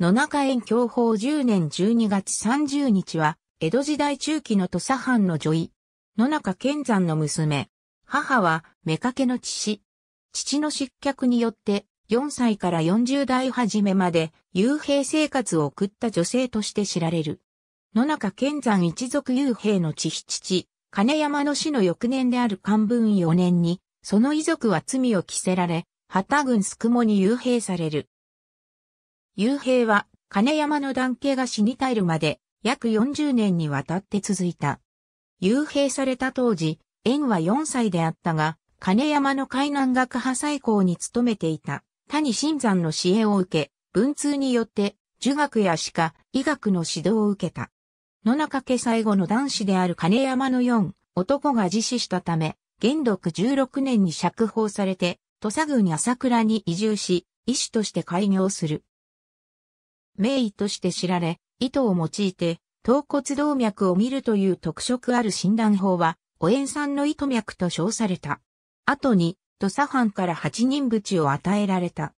野中園教法10年12月30日は、江戸時代中期の土佐藩の女医、野中健山の娘。母は、妾の父。父の失脚によって、4歳から40代初めまで、幽閉生活を送った女性として知られる。野中健山一族幽閉の父父、金山の死の翌年である漢文4年に、その遺族は罪を着せられ、旗軍宿毛に幽閉される。幽閉は金山の男系が死に絶えるまで約40年にわたって続いた。幽閉された当時、縁は4歳であったが、金山の海南学派最高に勤めていた谷新山の支援を受け、文通によって儒学や歯科、医学の指導を受けた。野中家最後の男子である金山の4男が自死したため、元禄16年に釈放されて、土佐郡朝倉に移住し、医師として開業する。名医として知られ、糸を用いて、頭骨動脈を見るという特色ある診断法は、お塩酸の糸脈と称された。後に、土佐藩から八人淵を与えられた。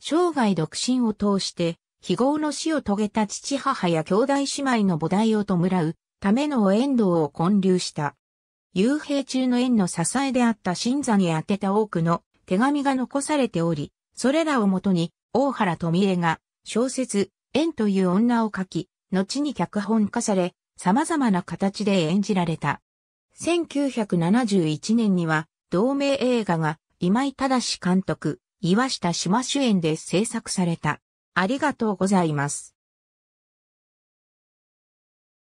生涯独身を通して、非業の死を遂げた父母や兄弟姉妹の母代を弔うためのお縁道を建立した。幽閉中の縁の支えであった新座に宛てた多くの手紙が残されており、それらをもとに、大原富江が小説、縁という女を書き、後に脚本化され、様々な形で演じられた。1971年には、同名映画が今井正監督、岩下島主演で制作された。ありがとうございます。